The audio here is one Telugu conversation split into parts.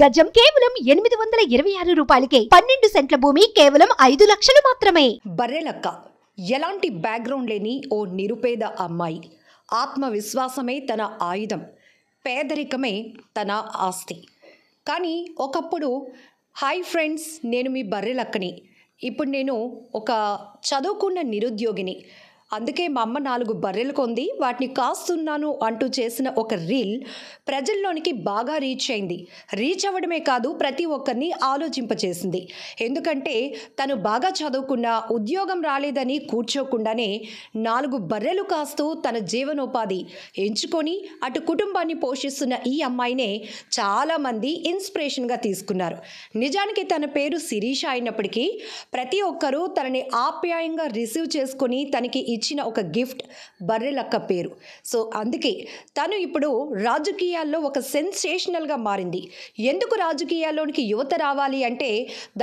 గజం కేవలం ఎనిమిది వందల ఇరవై ఆరు రూపాయలకే పన్నెండు సెంట్ల భూమి కేవలం ఐదు లక్షలు మాత్రమే బర్రెలక్క ఎలాంటి బ్యాక్గ్రౌండ్ లేని ఓ నిరుపేద అమ్మాయి ఆత్మవిశ్వాసమే తన ఆయుధం పేదరికమే తన ఆస్తి కానీ ఒకప్పుడు హాయ్ ఫ్రెండ్స్ నేను మీ బర్రెలక్కని ఇప్పుడు నేను ఒక చదువుకున్న నిరుద్యోగిని అందుకే మా అమ్మ నాలుగు బర్రెలు కొంది వాటిని కాస్తున్నాను అంటూ చేసిన ఒక రీల్ ప్రజల్లోనికి బాగా రీచ్ అయింది రీచ్ అవ్వడమే కాదు ప్రతి ఒక్కరిని ఆలోచింపచేసింది ఎందుకంటే తను బాగా చదువుకున్నా ఉద్యోగం రాలేదని కూర్చోకుండానే నాలుగు బర్రెలు కాస్తూ తన జీవనోపాధి ఎంచుకొని అటు కుటుంబాన్ని పోషిస్తున్న ఈ అమ్మాయినే చాలామంది ఇన్స్పిరేషన్గా తీసుకున్నారు నిజానికి తన పేరు శిరీష అయినప్పటికీ ప్రతి ఒక్కరూ తనని ఆప్యాయంగా రిసీవ్ చేసుకొని తనకి ఇచ్చిన ఒక గిఫ్ట్ బర్రెలక్క పేరు సో అందుకే తను ఇప్పుడు రాజకీయాల్లో ఒక సెన్సేషనల్గా మారింది ఎందుకు రాజకీయాల్లోనికి యువత రావాలి అంటే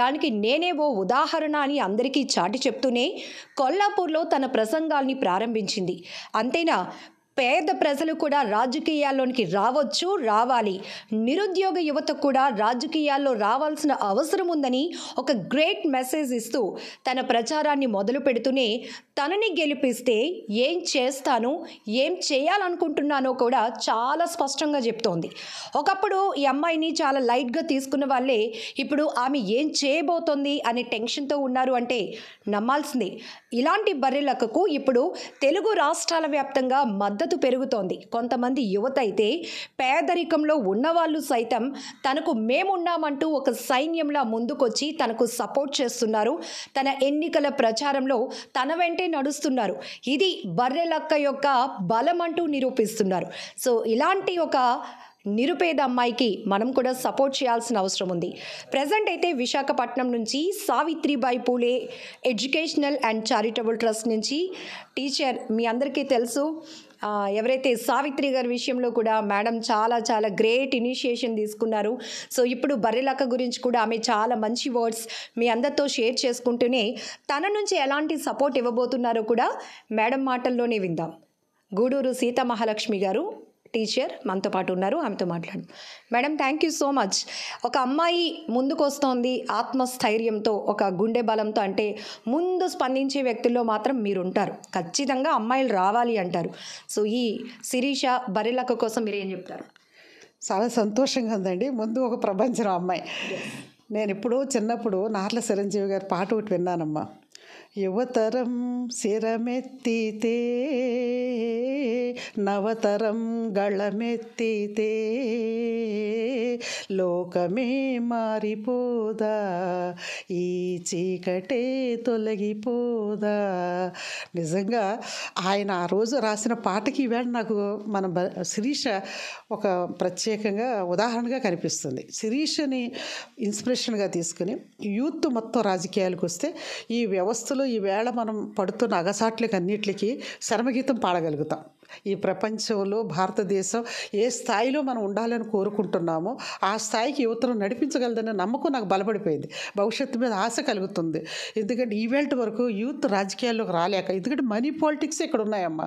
దానికి నేనే ఓ ఉదాహరణ అని అందరికీ చాటి చెప్తూనే కొల్లాపూర్లో తన ప్రసంగాల్ని ప్రారంభించింది అంతేనా పేద ప్రజలు కూడా రాజకీయాల్లోనికి రావచ్చు రావాలి నిరుద్యోగ యువత కూడా రాజకీయాల్లో రావాల్సిన అవసరం ఉందని ఒక గ్రేట్ మెసేజ్ ఇస్తూ తన ప్రచారాన్ని మొదలు పెడుతూనే తనని గెలిపిస్తే ఏం చేస్తాను ఏం చేయాలనుకుంటున్నానో కూడా చాలా స్పష్టంగా చెప్తోంది ఒకప్పుడు ఈ అమ్మాయిని చాలా లైట్గా తీసుకున్న వాళ్ళే ఇప్పుడు ఆమె ఏం చేయబోతోంది అనే టెన్షన్తో ఉన్నారు అంటే నమ్మాల్సిందే ఇలాంటి బర్రెలకు ఇప్పుడు తెలుగు రాష్ట్రాల వ్యాప్తంగా మద్దతు మద్దతు పెరుగుతోంది కొంతమంది యువత అయితే పేదరికంలో ఉన్నవాళ్ళు సైతం తనకు మేమున్నామంటూ ఒక సైన్యంలా ముందుకొచ్చి తనకు సపోర్ట్ చేస్తున్నారు తన ఎన్నికల ప్రచారంలో తన వెంటే నడుస్తున్నారు ఇది బర్రెలక్క యొక్క బలం అంటూ నిరూపిస్తున్నారు సో ఇలాంటి ఒక నిరుపేద అమ్మాయికి మనం కూడా సపోర్ట్ చేయాల్సిన అవసరం ఉంది ప్రజెంట్ అయితే విశాఖపట్నం నుంచి Savitribai Phule educational and charitable trust నుంచి టీచర్ మీ అందరికీ తెలుసు ఎవరైతే సావిత్రి గారి విషయంలో కూడా మేడం చాలా చాలా గ్రేట్ ఇనిషియేషన్ తీసుకున్నారు సో ఇప్పుడు బర్రెలక్క గురించి కూడా ఆమె చాలా మంచి వర్డ్స్ మీ అందరితో షేర్ చేసుకుంటూనే తన నుంచి ఎలాంటి సపోర్ట్ ఇవ్వబోతున్నారో కూడా మేడం మాటల్లోనే విందాం గూడూరు సీత మహాలక్ష్మి గారు టీచర్ మనతో పాటు ఉన్నారు ఆమెతో మాట్లాడు madam thank you so much ఒక అమ్మాయి ముందుకు వస్తోంది ఆత్మస్థైర్యంతో ఒక గుండె బలంతో అంటే ముందు స్పందించే వ్యక్తుల్లో మాత్రం మీరు ఉంటారు ఖచ్చితంగా అమ్మాయిలు రావాలి అంటారు సో ఈ శిరీష బరిలక కోసం మీరు ఏం చెప్తారు చాలా సంతోషంగా ఉందండి ముందు ఒక ప్రపంచం అమ్మాయి నేను ఇప్పుడు చిన్నప్పుడు నార్ల చిరంజీవి గారి పాట ఒకటి విన్నానమ్మా యువతరం శిరమెత్తితే నవతరం గళమెత్తితే లోకమే మారిపోదా ఈ చీకటే తొలగిపోదా నిజంగా ఆయన ఆ రోజు రాసిన పాటకి ఈవేళ నాకు మన శిరీష ఒక ప్రత్యేకంగా ఉదాహరణగా కనిపిస్తుంది శిరీషని ఇన్స్పిరేషన్గా తీసుకుని యూత్ మొత్తం రాజకీయాలకు వస్తే ఈ వ్యవస్థలో ఈవేళ మనం పడుతున్న అగసాట్లకి అన్నిటికీ శరమగీతం పాడగలుగుతాం ఈ ప్రపంచంలో భారతదేశం ఏ స్థాయిలో మనం ఉండాలని కోరుకుంటున్నామో ఆ స్థాయికి యువతను నడిపించగలదనే నమ్మకం నాకు బలపడిపోయింది భవిష్యత్తు మీద ఆశ కలుగుతుంది ఎందుకంటే ఈవేళ వరకు యూత్ రాజకీయాల్లోకి రాలేక ఎందుకంటే మనీ పాలిటిక్స్ ఇక్కడ ఉన్నాయమ్మా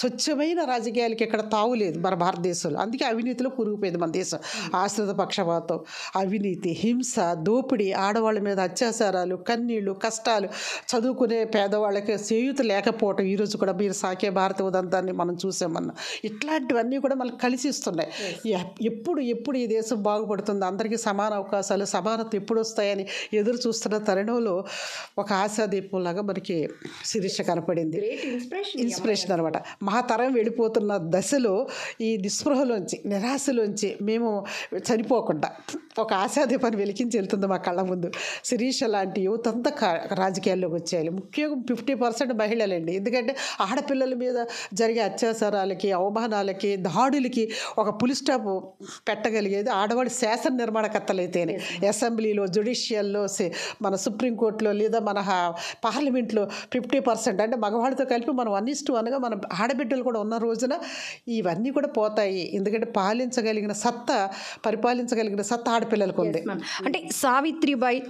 స్వచ్ఛమైన రాజకీయాలకి ఇక్కడ తావులేదు మన భారతదేశంలో అందుకే అవినీతిలో కూరుకుపోయింది మన దేశం ఆశ్రిత పక్షపాతం అవినీతి హింస దోపిడీ ఆడవాళ్ళ మీద అత్యాచారాలు కన్నీళ్ళు కష్టాలు చదువుకునే పేదవాళ్ళకి చేయూత లేకపోవటం ఈరోజు కూడా మీరు సాకే భారత ఉదంతాన్ని అది మనం చూసామన్నా ఇట్లాంటివన్నీ కూడా మనకు ఇస్తున్నాయి ఎప్పుడు ఎప్పుడు ఈ దేశం బాగుపడుతుంది అందరికీ సమాన అవకాశాలు సమానత ఎప్పుడు వస్తాయని ఎదురు చూస్తున్న తరుణంలో ఒక ఆశాదీపంలాగా మనకి శిరీష కనపడింది ఇన్స్పిరేషన్ అనమాట మా తరం వెళ్ళిపోతున్న దశలో ఈ నిస్పృహలోంచి నిరాశలోంచి మేము చనిపోకుండా ఒక ఆశాదీపాన్ని వెలికించి వెళ్తుంది మా కళ్ళ ముందు శిరీష లాంటి యువత అంతా రాజకీయాల్లోకి వచ్చేయాలి ముఖ్యంగా ఫిఫ్టీ పర్సెంట్ మహిళలండి ఎందుకంటే ఆడపిల్లల మీద జరిగే జరిగే అత్యాచారాలకి అవమానాలకి దాడులకి ఒక పులి స్టాప్ పెట్టగలిగేది ఆడవాడి శాసన నిర్మాణకర్తలైతేనే అసెంబ్లీలో జ్యుడిషియల్లో మన సుప్రీంకోర్టులో లేదా మన పార్లమెంట్లో ఫిఫ్టీ పర్సెంట్ అంటే మగవాడితో కలిపి మనం వన్ ఇస్టు అనగా మన ఆడబిడ్డలు కూడా ఉన్న రోజున ఇవన్నీ కూడా పోతాయి ఎందుకంటే పాలించగలిగిన సత్తా పరిపాలించగలిగిన సత్తా ఆడపిల్లలకు ఉంది అంటే సావిత్రిబాయి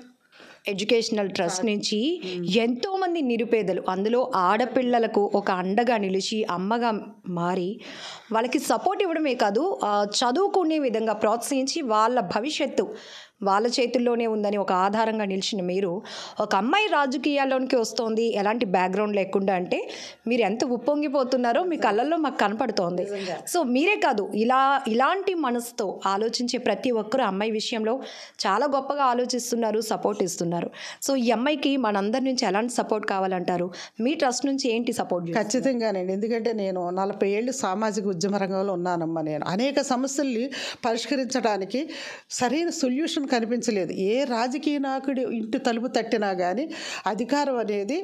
ఎడ్యుకేషనల్ ట్రస్ట్ నుంచి hmm. ఎంతోమంది నిరుపేదలు అందులో ఆడపిల్లలకు ఒక అండగా నిలిచి అమ్మగా మారి వాళ్ళకి సపోర్ట్ ఇవ్వడమే కాదు చదువుకునే విధంగా ప్రోత్సహించి వాళ్ళ భవిష్యత్తు వాళ్ళ చేతుల్లోనే ఉందని ఒక ఆధారంగా నిలిచిన మీరు ఒక అమ్మాయి రాజకీయాల్లోనికి వస్తోంది ఎలాంటి బ్యాక్గ్రౌండ్ లేకుండా అంటే మీరు ఎంత ఉప్పొంగిపోతున్నారో మీ కళ్ళల్లో మాకు కనపడుతోంది సో మీరే కాదు ఇలా ఇలాంటి మనసుతో ఆలోచించే ప్రతి ఒక్కరు అమ్మాయి విషయంలో చాలా గొప్పగా ఆలోచిస్తున్నారు సపోర్ట్ ఇస్తున్నారు సో ఈ అమ్మాయికి మనందరి నుంచి ఎలాంటి సపోర్ట్ కావాలంటారు మీ ట్రస్ట్ నుంచి ఏంటి సపోర్ట్ ఖచ్చితంగానండి ఎందుకంటే నేను నలభై ఏళ్ళు సామాజిక ఉద్యమ రంగంలో ఉన్నానమ్మా నేను అనేక సమస్యల్ని పరిష్కరించడానికి సరైన సొల్యూషన్ కనిపించలేదు ఏ రాజకీయ నాయకుడి ఇంటి తలుపు తట్టినా కానీ అధికారం అనేది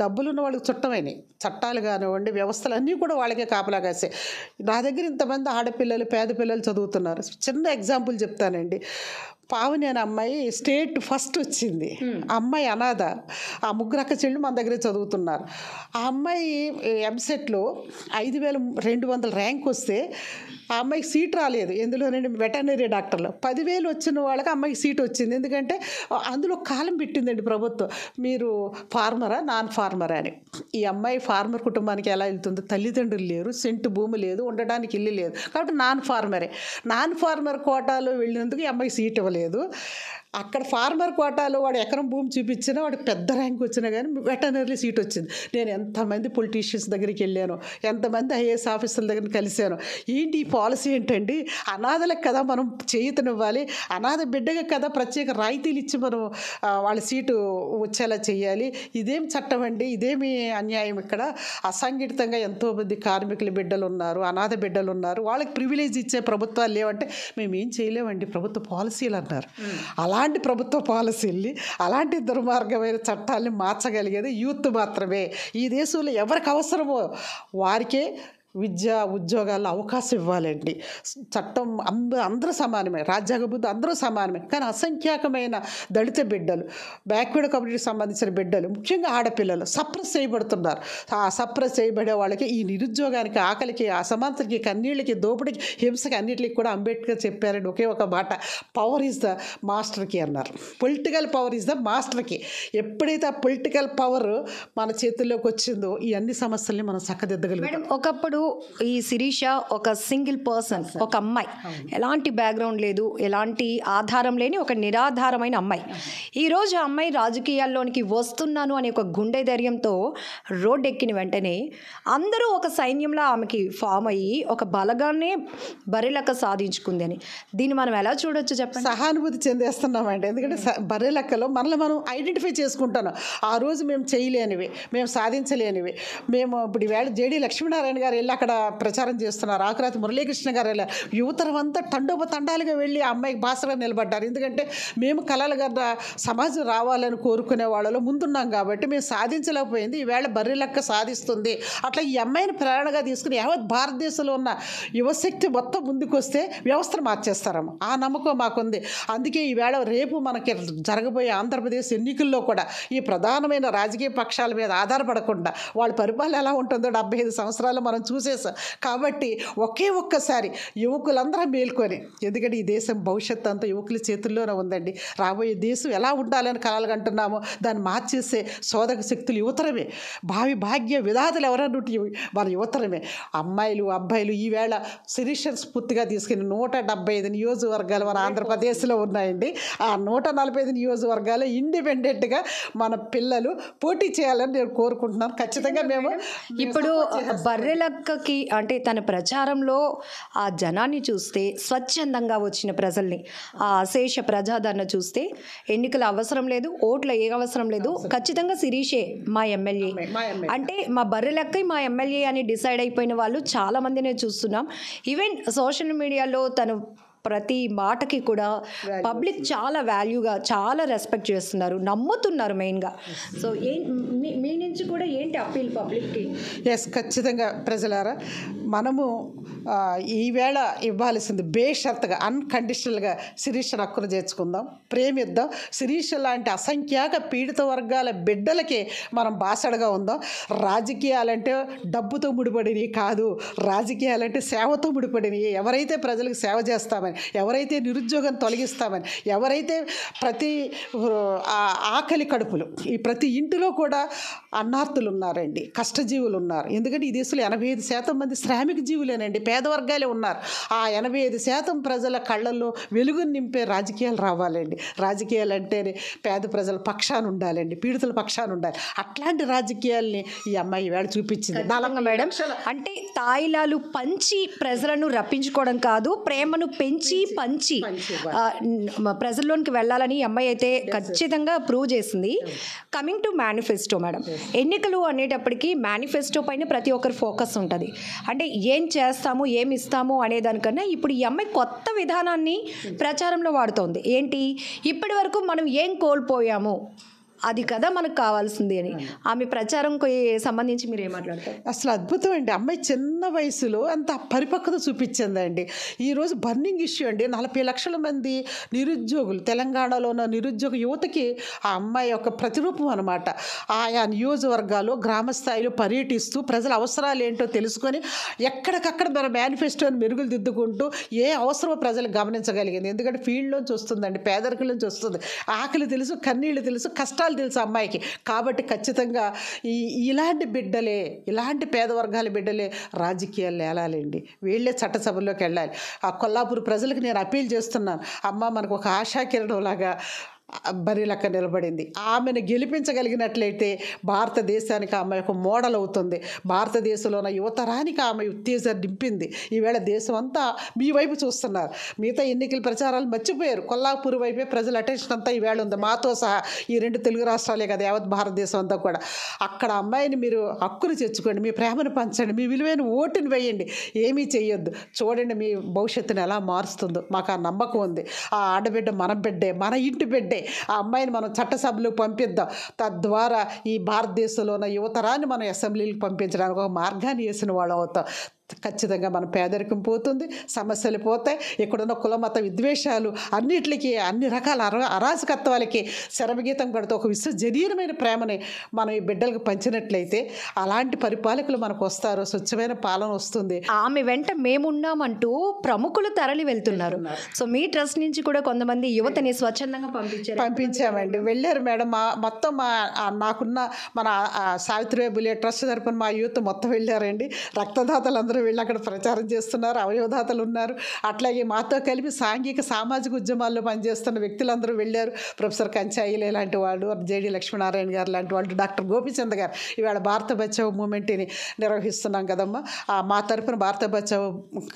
డబ్బులున్న వాళ్ళకి చుట్టమైనవి చట్టాలు కానివ్వండి వ్యవస్థలు అన్నీ కూడా వాళ్ళకే కాపలా కాసాయి నా దగ్గర ఇంతమంది ఆడపిల్లలు పేద పిల్లలు చదువుతున్నారు చిన్న ఎగ్జాంపుల్ చెప్తానండి పావునేని అమ్మాయి స్టేట్ ఫస్ట్ వచ్చింది అమ్మాయి అనాథ ఆ ముగ్గురక్క చెల్లి మన దగ్గరే చదువుతున్నారు ఆ అమ్మాయి ఎంసెట్లో ఐదు వేల రెండు వందల ర్యాంక్ వస్తే ఆ అమ్మాయికి సీట్ రాలేదు ఎందులోనండి వెటర్నరీ డాక్టర్లు పదివేలు వచ్చిన వాళ్ళకి అమ్మాయికి సీట్ వచ్చింది ఎందుకంటే అందులో కాలం పెట్టిందండి ప్రభుత్వం మీరు ఫార్మరా నాన్ ఫార్మరా అని ఈ అమ్మాయి ఫార్మర్ కుటుంబానికి ఎలా వెళ్తుందో తల్లిదండ్రులు లేరు సెంటు భూమి లేదు ఉండడానికి ఇల్లు లేదు కాబట్టి నాన్ ఫార్మరే నాన్ ఫార్మర్ కోటాలో వెళ్ళినందుకు ఈ అమ్మాయి సీట్ ఇవ్వలేదు escolhido. అక్కడ ఫార్మర్ కోటాలో వాడు ఎకరం భూమి చూపించినా వాడు పెద్ద ర్యాంక్ వచ్చినా కానీ వెటనరీ సీట్ వచ్చింది నేను ఎంతమంది పొలిటీషియన్స్ దగ్గరికి వెళ్ళాను ఎంతమంది ఐఏఎస్ ఆఫీసర్ల దగ్గర కలిశాను ఏంటి ఈ పాలసీ ఏంటండి అనాథలకు కదా మనం చేయుతనివ్వాలి అనాథ బిడ్డగా కదా ప్రత్యేక రాయితీలు ఇచ్చి మనం వాళ్ళ సీటు వచ్చేలా చేయాలి ఇదేం చట్టం అండి ఇదేమి అన్యాయం ఇక్కడ అసంఘటితంగా ఎంతోమంది కార్మికుల బిడ్డలు ఉన్నారు అనాథ బిడ్డలు ఉన్నారు వాళ్ళకి ప్రివిలేజ్ ఇచ్చే ప్రభుత్వాలు లేవంటే మేము ఏం చేయలేమండి ప్రభుత్వ పాలసీలు అన్నారు అలా అలాంటి ప్రభుత్వ పాలసీల్ని అలాంటి దుర్మార్గమైన చట్టాలని మార్చగలిగేది యూత్ మాత్రమే ఈ దేశంలో ఎవరికి అవసరమో వారికే విద్య ఉద్యోగాల అవకాశం ఇవ్వాలండి చట్టం అంద అందరూ సమానమే రాజ్యాంగబుద్ధి అందరూ సమానమే కానీ అసంఖ్యాకమైన దళిత బిడ్డలు బ్యాక్వర్డ్ కమ్యూనిటీకి సంబంధించిన బిడ్డలు ముఖ్యంగా ఆడపిల్లలు సప్రెస్ చేయబడుతున్నారు ఆ సప్రెస్ చేయబడే వాళ్ళకి ఈ నిరుద్యోగానికి ఆకలికి అసమానతకి కన్నీళ్ళకి దోపిడికి హింసకి అన్నింటికి కూడా అంబేద్కర్ చెప్పారండి ఒకే ఒక మాట పవర్ ఈజ్ ద మాస్టర్కి అన్నారు పొలిటికల్ పవర్ ఈజ్ ద మాస్టర్కి ఎప్పుడైతే ఆ పొలిటికల్ పవర్ మన చేతుల్లోకి వచ్చిందో ఈ అన్ని సమస్యల్ని మనం చక్కదిద్దగలుగుతాం ఒకప్పుడు ఈ శిరీష ఒక సింగిల్ పర్సన్ ఒక అమ్మాయి ఎలాంటి బ్యాక్గ్రౌండ్ లేదు ఎలాంటి ఆధారం లేని ఒక నిరాధారమైన అమ్మాయి ఈరోజు ఆ అమ్మాయి రాజకీయాల్లోనికి వస్తున్నాను అనే ఒక గుండె ధైర్యంతో రోడ్ ఎక్కిన వెంటనే అందరూ ఒక సైన్యంలో ఆమెకి ఫామ్ అయ్యి ఒక బలగాన్ని బరిలక సాధించుకుందని దీన్ని మనం ఎలా చూడొచ్చు చెప్పండి సహానుభూతి చెందేస్తున్నామండి ఎందుకంటే బరిలెక్కలో మనల్ని మనం ఐడెంటిఫై చేసుకుంటాను ఆ రోజు మేము చేయలేనివి మేము సాధించలేనివి మేము ఇప్పుడు ఈవేళ జేడీ లక్ష్మీనారాయణ గారు వెళ్ళి అక్కడ ప్రచారం చేస్తున్నారు ఆకురాతి మురళీకృష్ణ గారు యువతరం అంతా తండోప తండాలుగా వెళ్ళి ఆ అమ్మాయికి భాషగా నిలబడ్డారు ఎందుకంటే మేము కళలు గడ్డ సమాజం రావాలని కోరుకునే వాళ్ళలో ముందున్నాం కాబట్టి మేము సాధించలేకపోయింది ఈవేళ బర్రె లెక్క సాధిస్తుంది అట్లా ఈ అమ్మాయిని ప్రేరణగా తీసుకుని యావత్ భారతదేశంలో ఉన్న యువశక్తి మొత్తం ముందుకొస్తే వ్యవస్థను మార్చేస్తారమ్మ ఆ నమ్మకం మాకుంది అందుకే ఈవేళ రేపు మనకి జరగబోయే ఆంధ్రప్రదేశ్ ఎన్నికల్లో కూడా ఈ ప్రధానమైన రాజకీయ పక్షాల మీద ఆధారపడకుండా వాళ్ళ పరిపాలన ఎలా ఉంటుందో డెబ్బై ఐదు సంవత్సరాలు మనం చూసి చూసేసా కాబట్టి ఒకే ఒక్కసారి యువకులందరూ మేల్కొని ఎందుకంటే ఈ దేశం భవిష్యత్తు అంతా యువకుల చేతుల్లోనే ఉందండి రాబోయే దేశం ఎలా ఉండాలని అంటున్నామో దాన్ని మార్చేసే శోధక శక్తులు యువతరమే భావి భాగ్య విధాతలు ఎవరన్నా మన యువతరమే అమ్మాయిలు అబ్బాయిలు ఈవేళ సిరీషన్ స్ఫూర్తిగా తీసుకుని నూట డెబ్బై ఐదు నియోజకవర్గాలు మన ఆంధ్రప్రదేశ్లో ఉన్నాయండి ఆ నూట నలభై ఐదు నియోజకవర్గాలు ఇండిపెండెంట్గా మన పిల్లలు పోటీ చేయాలని నేను కోరుకుంటున్నాను ఖచ్చితంగా మేము ఇప్పుడు బర్రెలక్క పక్కకి అంటే తన ప్రచారంలో ఆ జనాన్ని చూస్తే స్వచ్ఛందంగా వచ్చిన ప్రజల్ని ఆ అశేష ప్రజాదరణ చూస్తే ఎన్నికల అవసరం లేదు ఓట్ల ఏ అవసరం లేదు ఖచ్చితంగా శిరీషే మా ఎమ్మెల్యే అంటే మా బర్రెలెక్క మా ఎమ్మెల్యే అని డిసైడ్ అయిపోయిన వాళ్ళు చాలామందినే చూస్తున్నాం ఈవెన్ సోషల్ మీడియాలో తను ప్రతి మాటకి కూడా పబ్లిక్ చాలా వాల్యూగా చాలా రెస్పెక్ట్ చేస్తున్నారు నమ్ముతున్నారు మెయిన్గా సో ఏ మీ నుంచి కూడా ఏంటి అప్పీల్ పబ్లిక్కి ఎస్ ఖచ్చితంగా ప్రజలారా మనము ఈవేళ ఇవ్వాల్సింది బేషరత్గా అన్కండిషనల్గా శిరీష నక్కును చేర్చుకుందాం ప్రేమిద్దాం శిరీష లాంటి అసంఖ్యాక పీడిత వర్గాల బిడ్డలకి మనం బాసడగా ఉందాం రాజకీయాలంటే డబ్బుతో ముడిపడినవి కాదు రాజకీయాలంటే సేవతో ముడిపడినవి ఎవరైతే ప్రజలకు సేవ చేస్తామని ఎవరైతే నిరుద్యోగం తొలగిస్తామని ఎవరైతే ప్రతి ఆకలి కడుపులు ఈ ప్రతి ఇంటిలో కూడా అన్నార్థులు ఉన్నారండి కష్టజీవులు ఉన్నారు ఎందుకంటే ఈ దేశంలో ఎనభై ఐదు శాతం మంది శ్రామిక జీవులేనండి పేదవర్గాలే ఉన్నారు ఆ ఎనభై ఐదు శాతం ప్రజల కళ్ళల్లో వెలుగును నింపే రాజకీయాలు రావాలండి రాజకీయాలు అంటేనే పేద ప్రజల పక్షాన్ని ఉండాలండి పీడితుల పక్షాన్ని ఉండాలి అట్లాంటి రాజకీయాల్ని ఈ అమ్మాయి వేళ చూపించింది మేడం అంటే తాయిలాలు పంచి ప్రజలను రప్పించుకోవడం కాదు ప్రేమను పెంచి పంచి ప్రజల్లోనికి వెళ్ళాలని అమ్మాయి అయితే ఖచ్చితంగా ప్రూవ్ చేసింది కమింగ్ టు మేనిఫెస్టో మేడం ఎన్నికలు అనేటప్పటికీ మేనిఫెస్టో పైన ప్రతి ఒక్కరు ఫోకస్ ఉంటుంది అంటే ఏం చేస్తాము ఇస్తాము ఏమి ఇస్తాము అనే దానికన్నా ఇప్పుడు ఈ అమ్మాయి కొత్త విధానాన్ని ప్రచారంలో వాడుతోంది ఏంటి ఇప్పటి వరకు మనం ఏం కోల్పోయాము అది కదా మనకు కావాల్సింది అని ఆమె ప్రచారం సంబంధించి మీరు ఏమాట్లాడతారు అసలు అద్భుతం అండి అమ్మాయి చిన్న వయసులో అంత పరిపక్వత చూపించిందండి ఈరోజు బర్నింగ్ ఇష్యూ అండి నలభై లక్షల మంది నిరుద్యోగులు తెలంగాణలో ఉన్న నిరుద్యోగ యువతకి ఆ అమ్మాయి యొక్క ప్రతిరూపం అనమాట ఆయా నియోజకవర్గాలు గ్రామస్థాయిలో పర్యటిస్తూ ప్రజల అవసరాలు ఏంటో తెలుసుకొని ఎక్కడికక్కడ మన మేనిఫెస్టోని మెరుగులు దిద్దుకుంటూ ఏ అవసరమో ప్రజలు గమనించగలిగింది ఎందుకంటే ఫీల్డ్లోంచి వస్తుందండి పేదరికలోంచి వస్తుంది ఆకలి తెలుసు కన్నీళ్ళు తెలుసు కష్టాలు విషయాలు తెలుసు అమ్మాయికి కాబట్టి ఖచ్చితంగా ఈ ఇలాంటి బిడ్డలే ఇలాంటి పేదవర్గాల బిడ్డలే రాజకీయాలు ఏలాలండి వీళ్ళే చట్టసభల్లోకి వెళ్ళాలి ఆ కొల్లాపూర్ ప్రజలకు నేను అప్పీల్ చేస్తున్నాను అమ్మ మనకు ఒక ఆశాకిరణంలాగా బరిలక్క నిలబడింది ఆమెను గెలిపించగలిగినట్లయితే భారతదేశానికి ఆమె ఒక మోడల్ అవుతుంది భారతదేశంలో ఉన్న యువతరానికి ఆమె ఉత్తేజం నింపింది ఈవేళ దేశం అంతా మీ వైపు చూస్తున్నారు మిగతా ఎన్నికల ప్రచారాలు మర్చిపోయారు కొల్లాపూర్ వైపే ప్రజల అటెన్షన్ అంతా ఈవేళ ఉంది మాతో సహా ఈ రెండు తెలుగు రాష్ట్రాలే కదా యావత్ భారతదేశం అంతా కూడా అక్కడ అమ్మాయిని మీరు హక్కును తెచ్చుకోండి మీ ప్రేమను పంచండి మీ విలువైన ఓటుని వేయండి ఏమీ చేయొద్దు చూడండి మీ భవిష్యత్తును ఎలా మారుస్తుందో మాకు ఆ నమ్మకం ఉంది ఆ ఆడబిడ్డ మన బిడ్డే మన ఇంటి బిడ్డే అంటే ఆ అమ్మాయిని మనం చట్టసభలు పంపిద్దాం తద్వారా ఈ భారతదేశంలో ఉన్న యువతరాన్ని మనం అసెంబ్లీలకు పంపించడానికి ఒక మార్గాన్ని వేసిన వాళ్ళు అవుతాం ఖచ్చితంగా మన పేదరికం పోతుంది సమస్యలు పోతాయి ఇక్కడున్న కులమత విద్వేషాలు అన్నిటికి అన్ని రకాల అర అరాజకత్వాలకి శరభగీతం కడుతూ ఒక విశ్వజనీయమైన ప్రేమని మనం ఈ బిడ్డలకు పంచినట్లయితే అలాంటి పరిపాలకులు మనకు వస్తారు స్వచ్ఛమైన పాలన వస్తుంది ఆమె వెంట మేమున్నామంటూ ప్రముఖులు తరలి వెళ్తున్నారు సో మీ ట్రస్ట్ నుంచి కూడా కొంతమంది యువతని స్వచ్ఛందంగా పంపించారు పంపించామండి వెళ్ళారు మేడం మా మొత్తం మా నాకున్న మన సావిత్రిబాయి బులే ట్రస్ట్ తరపున మా యూత్ మొత్తం వెళ్ళారండి రక్తదాతలందరూ అందరూ వెళ్ళి అక్కడ ప్రచారం చేస్తున్నారు అవయోధాతలు ఉన్నారు అట్లాగే మాతో కలిపి సాంఘిక సామాజిక ఉద్యమాల్లో పనిచేస్తున్న వ్యక్తులందరూ వెళ్ళారు ప్రొఫెసర్ కంచాయిలే లాంటి వాళ్ళు జేడి లక్ష్మీనారాయణ గారు లాంటి వాళ్ళు డాక్టర్ గోపిచంద్ గారు ఇవాళ భారత బచావ్ మూమెంట్ని నిర్వహిస్తున్నాం కదమ్మా మా తరఫున భారత బచావ్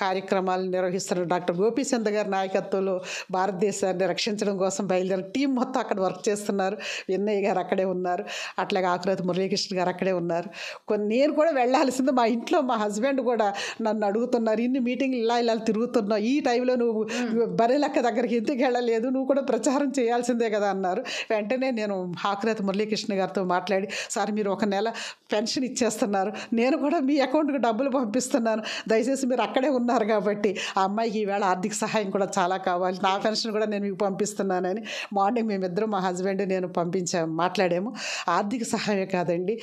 కార్యక్రమాలు నిర్వహిస్తున్న డాక్టర్ గోపిచంద్ గారి నాయకత్వంలో భారతదేశాన్ని రక్షించడం కోసం బయలుదేరిన టీం మొత్తం అక్కడ వర్క్ చేస్తున్నారు విన్నయ్య గారు అక్కడే ఉన్నారు అట్లాగే ఆకృతి మురళీకృష్ణ గారు అక్కడే ఉన్నారు కొన్ని నేను కూడా వెళ్ళాల్సింది మా ఇంట్లో మా హస్బెండ్ కూడా నన్ను అడుగుతున్నారు ఇన్ని మీటింగ్లు ఇలా ఇలా తిరుగుతున్నావు ఈ టైంలో నువ్వు బరేలక్క దగ్గరికి ఎందుకు వెళ్ళలేదు నువ్వు కూడా ప్రచారం చేయాల్సిందే కదా అన్నారు వెంటనే నేను హాకరేత మురళీకృష్ణ గారితో మాట్లాడి సార్ మీరు ఒక నెల పెన్షన్ ఇచ్చేస్తున్నారు నేను కూడా మీ అకౌంట్కి డబ్బులు పంపిస్తున్నాను దయచేసి మీరు అక్కడే ఉన్నారు కాబట్టి ఆ అమ్మాయికి ఈవేళ ఆర్థిక సహాయం కూడా చాలా కావాలి నా పెన్షన్ కూడా నేను మీకు పంపిస్తున్నానని మార్నింగ్ మేమిద్దరం మా హస్బెండ్ నేను పంపించాము మాట్లాడాము ఆర్థిక సహాయం కాదండి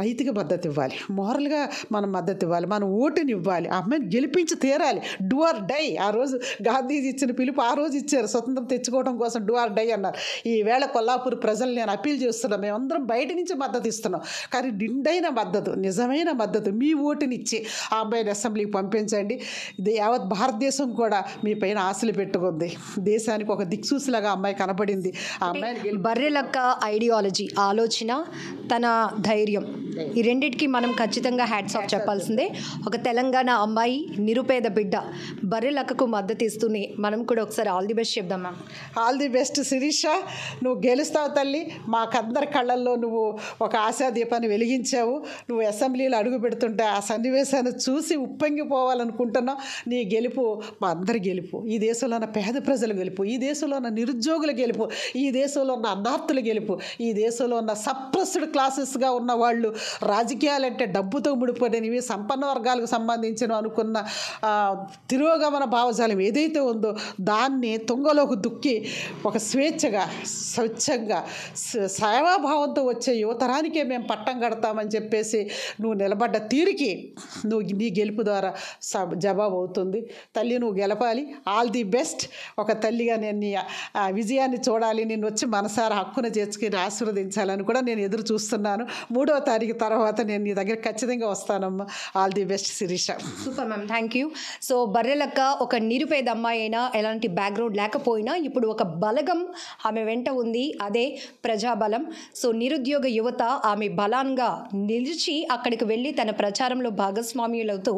నైతిక మద్దతు ఇవ్వాలి మోరల్గా మనం మద్దతు ఇవ్వాలి మనం ఓటు ఓటునివ్వాలి ఆ అమ్మాయిని గెలిపించి తీరాలి డూఆర్ డై ఆ రోజు గాంధీజీ ఇచ్చిన పిలుపు ఆ రోజు ఇచ్చారు స్వతంత్రం తెచ్చుకోవడం కోసం డూఆర్ డై అన్నారు ఈవేళ కొల్లాపూర్ ప్రజలు నేను అప్పీల్ చేస్తున్నాను మేమందరం బయట నుంచి మద్దతు ఇస్తున్నాం కానీ నిండైన మద్దతు నిజమైన మద్దతు మీ ఓటునిచ్చి ఆ అమ్మాయిని అసెంబ్లీకి పంపించండి ఇది యావత్ భారతదేశం కూడా మీ పైన ఆశలు పెట్టుకుంది దేశానికి ఒక దిక్సూసిలాగా అమ్మాయి కనపడింది ఆ అమ్మాయి బర్రెలక్క ఐడియాలజీ ఆలోచన తన ధైర్యం ఈ రెండింటికి మనం ఖచ్చితంగా హ్యాట్స్ ఆఫ్ చెప్పాల్సిందే ఒక తెలంగాణ అమ్మాయి నిరుపేద బిడ్డ బర్రెలక్కకు మద్దతు ఇస్తుంది మనం కూడా ఒకసారి ఆల్ ది బెస్ట్ చెప్దాం ma'am all the best Sirisha నువ్వు గెలుస్తావు తల్లి మాకందరి కళ్ళల్లో నువ్వు ఒక ఆశాదీపాన్ని వెలిగించావు నువ్వు అసెంబ్లీలో అడుగు పెడుతుంటే ఆ సన్నివేశాన్ని చూసి ఉప్పొంగిపోవాలనుకుంటున్నావు నీ గెలుపు మా అందరి గెలుపు ఈ దేశంలో ఉన్న పేద ప్రజల గెలుపు ఈ దేశంలో ఉన్న నిరుద్యోగుల గెలుపు ఈ దేశంలో ఉన్న అన్నార్థుల గెలుపు ఈ దేశంలో ఉన్న సప్రెస్డ్ క్లాసెస్గా ఉన్న వాళ్ళు రాజకీయాలంటే డబ్బుతో ముడిపడినవి సంపన్న వర్గాలకు సంబంధించిన అనుకున్న తిరోగమన భావజాలం ఏదైతే ఉందో దాన్ని తుంగలోకి దుక్కి ఒక స్వేచ్ఛగా స్వచ్ఛంగా సేవాభావంతో వచ్చే యువతరానికే మేము పట్టం కడతామని చెప్పేసి నువ్వు నిలబడ్డ తీరికి నువ్వు నీ గెలుపు ద్వారా జవాబు అవుతుంది తల్లి నువ్వు గెలపాలి ఆల్ ది బెస్ట్ ఒక తల్లిగా నేను నీ విజయాన్ని చూడాలి నేను వచ్చి మనసారా హక్కున చేర్చుకుని ఆశీర్వదించాలని కూడా నేను ఎదురు చూస్తున్నాను మూడవ తారీఖు తర్వాత నేను నీ దగ్గర ఖచ్చితంగా వస్తానమ్మా all the best Sirisha super ma'am thank you so Barrelakka ఒక నిరుపేద అమ్మాయి అయినా ఎలాంటి బ్యాక్గ్రౌండ్ లేకపోయినా ఇప్పుడు ఒక బలగం ఆమె వెంట ఉంది అదే ప్రజాబలం సో నిరుద్యోగ యువత ఆమె బలాన్గా నిలిచి అక్కడికి వెళ్ళి తన ప్రచారంలో భాగస్వామ్యులతో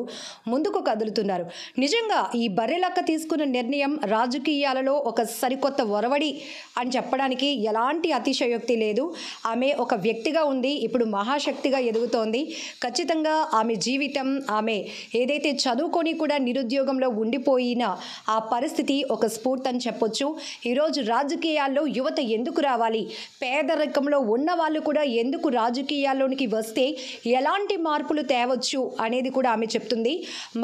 ముందుకు కదులుతున్నారు నిజంగా ఈ బర్రెలక్క తీసుకున్న నిర్ణయం రాజకీయాలలో ఒక సరికొత్త ఒరవడి అని చెప్పడానికి ఎలాంటి అతిశయోక్తి లేదు ఆమె ఒక వ్యక్తిగా ఉంది ఇప్పుడు మహాశక్తిగా ఎదుగుతోంది ఖచ్చితంగా ఆమె జీవితం ఆమె మాత్రమే ఏదైతే చదువుకొని కూడా నిరుద్యోగంలో ఉండిపోయిన ఆ పరిస్థితి ఒక స్ఫూర్తి అని చెప్పొచ్చు ఈరోజు రాజకీయాల్లో యువత ఎందుకు రావాలి పేదరికంలో ఉన్న వాళ్ళు కూడా ఎందుకు రాజకీయాల్లోనికి వస్తే ఎలాంటి మార్పులు తేవచ్చు అనేది కూడా ఆమె చెప్తుంది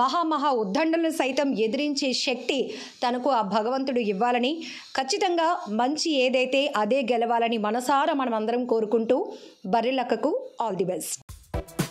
మహామహా ఉద్దండలను సైతం ఎదిరించే శక్తి తనకు ఆ భగవంతుడు ఇవ్వాలని ఖచ్చితంగా మంచి ఏదైతే అదే గెలవాలని మనసారా మనం అందరం కోరుకుంటూ బర్రెలక్కకు ఆల్ ది బెస్ట్